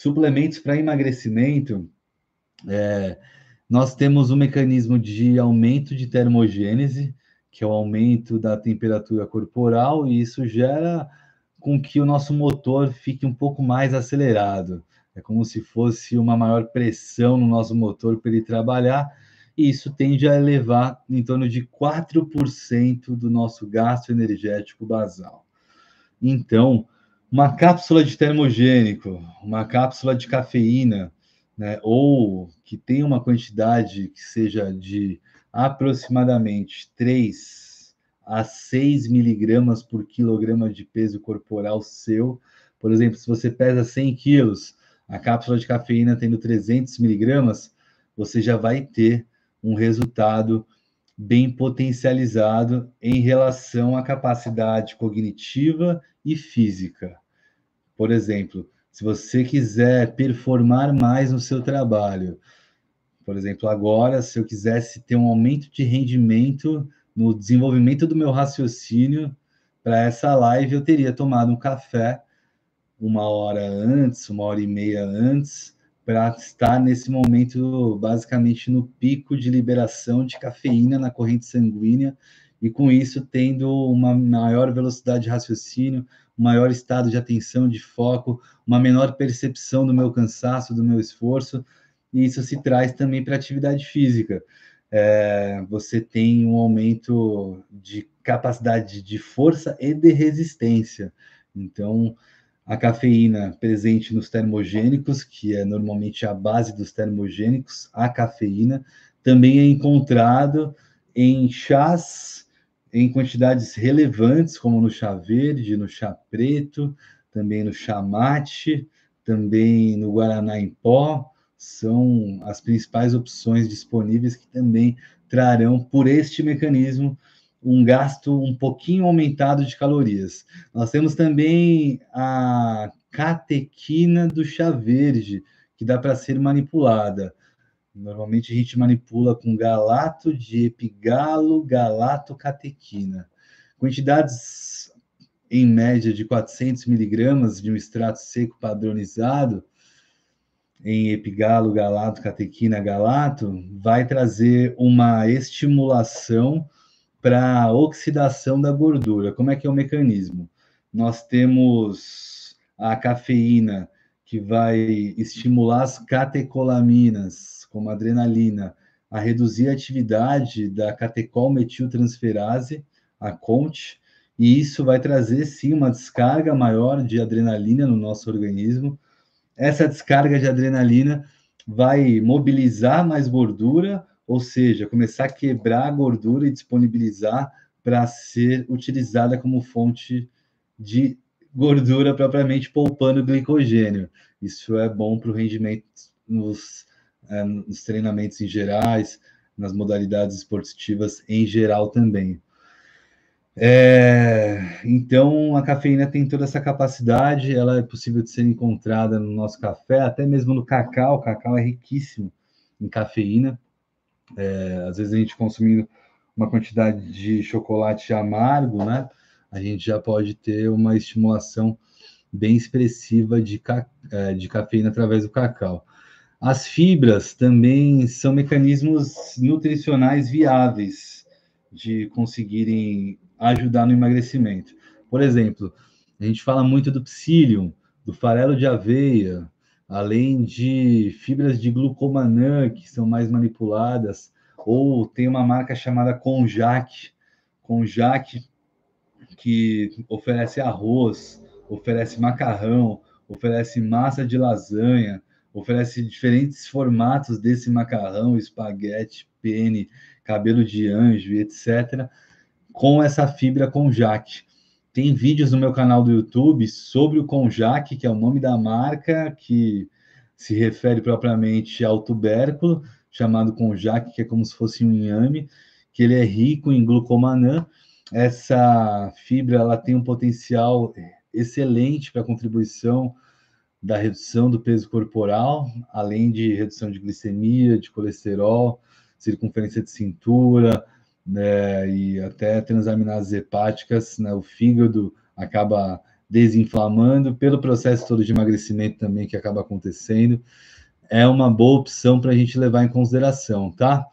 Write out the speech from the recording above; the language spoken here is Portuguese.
suplementos para emagrecimento, é, nós temos um mecanismo de aumento de termogênese, que é o aumento da temperatura corporal, e isso gera com que o nosso motor fique um pouco mais acelerado. É como se fosse uma maior pressão no nosso motor para ele trabalhar, e isso tende a elevar em torno de 4% do nosso gasto energético basal. Então, uma cápsula de termogênico, uma cápsula de cafeína, né, ou que tenha uma quantidade que seja de aproximadamente 3 a 6 miligramas por quilograma de peso corporal seu. Por exemplo, se você pesa 100 quilos, a cápsula de cafeína tendo 300 miligramas, você já vai ter um resultado bem potencializado em relação à capacidade cognitiva e física. Por exemplo, se você quiser performar mais no seu trabalho, por exemplo, agora, se eu quisesse ter um aumento de rendimento no desenvolvimento do meu raciocínio para essa live, eu teria tomado um café uma hora antes, uma hora e meia antes, para estar nesse momento basicamente no pico de liberação de cafeína na corrente sanguínea e com isso tendo uma maior velocidade de raciocínio, maior estado de atenção, de foco, uma menor percepção do meu cansaço, do meu esforço, e isso se traz também para a atividade física. É, você tem um aumento de capacidade de força e de resistência. Então, a cafeína presente nos termogênicos, que é normalmente a base dos termogênicos, a cafeína, também é encontrado em chás, em quantidades relevantes, como no chá verde, no chá preto, também no chá mate, também no guaraná em pó, são as principais opções disponíveis que também trarão por este mecanismo um gasto um pouquinho aumentado de calorias. Nós temos também a catequina do chá verde, que dá para ser manipulada. Normalmente a gente manipula com galato de epigalo, galato catequina. Quantidades em média de 400 miligramas de um extrato seco padronizado em epigalo, galato, catequina, galato, vai trazer uma estimulação para a oxidação da gordura. Como é que é o mecanismo? Nós temos a cafeína, que vai estimular as catecolaminas, como a adrenalina, a reduzir a atividade da catecolmetiltransferase, a CONT, e isso vai trazer sim uma descarga maior de adrenalina no nosso organismo. Essa descarga de adrenalina vai mobilizar mais gordura, ou seja, começar a quebrar a gordura e disponibilizar para ser utilizada como fonte de gordura propriamente poupando glicogênio. Isso é bom para o rendimento nos é, nos treinamentos em gerais, nas modalidades esportivas em geral também. É, então, a cafeína tem toda essa capacidade, ela é possível de ser encontrada no nosso café, até mesmo no cacau. O cacau é riquíssimo em cafeína. É, às vezes a gente consumindo uma quantidade de chocolate amargo, né? A gente já pode ter uma estimulação bem expressiva de, ca... É, de cafeína através do cacau. As fibras também são mecanismos nutricionais viáveis de conseguirem ajudar no emagrecimento. Por exemplo, a gente fala muito do psyllium, do farelo de aveia, além de fibras de glucomanã, que são mais manipuladas, ou tem uma marca chamada Conjac, Conjac que oferece arroz, oferece macarrão, oferece massa de lasanha, oferece diferentes formatos desse macarrão, espaguete, pene, cabelo de anjo, etc., com essa fibra Conjac. Tem vídeos no meu canal do YouTube sobre o Conjac, que é o nome da marca que se refere propriamente ao tubérculo, chamado Conjac, que é como se fosse um inhame, que ele é rico em glucomanã. Essa fibra ela tem um potencial é, excelente para contribuição da redução do peso corporal, além de redução de glicemia, de colesterol, circunferência de cintura, né, e até transaminases hepáticas, né, o fígado acaba desinflamando pelo processo todo de emagrecimento também que acaba acontecendo. É uma boa opção para a gente levar em consideração, tá?